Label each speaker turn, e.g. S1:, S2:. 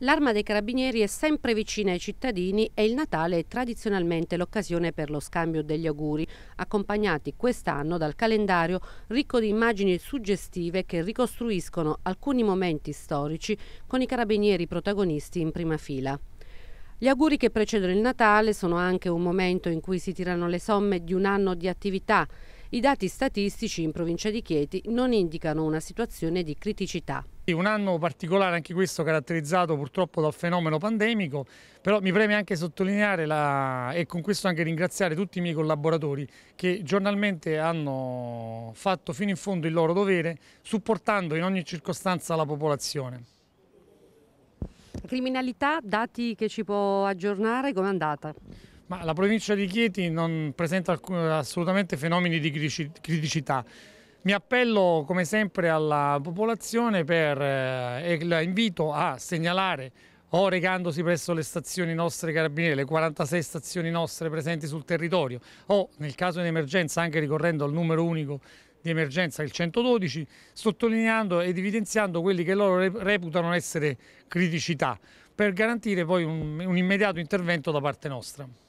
S1: L'arma dei carabinieri è sempre vicina ai cittadini e il Natale è tradizionalmente l'occasione per lo scambio degli auguri, accompagnati quest'anno dal calendario ricco di immagini suggestive che ricostruiscono alcuni momenti storici con i carabinieri protagonisti in prima fila. Gli auguri che precedono il Natale sono anche un momento in cui si tirano le somme di un anno di attività, i dati statistici in provincia di Chieti non indicano una situazione di criticità.
S2: Un anno particolare, anche questo caratterizzato purtroppo dal fenomeno pandemico, però mi preme anche sottolineare la... e con questo anche ringraziare tutti i miei collaboratori che giornalmente hanno fatto fino in fondo il loro dovere supportando in ogni circostanza la popolazione.
S1: Criminalità, dati che ci può aggiornare, com'è andata?
S2: Ma la provincia di Chieti non presenta assolutamente fenomeni di criticità. Mi appello come sempre alla popolazione per eh, invito a segnalare o recandosi presso le stazioni nostre carabinieri, le 46 stazioni nostre presenti sul territorio o nel caso di emergenza anche ricorrendo al numero unico di emergenza il 112 sottolineando ed evidenziando quelli che loro reputano essere criticità per garantire poi un, un immediato intervento da parte nostra.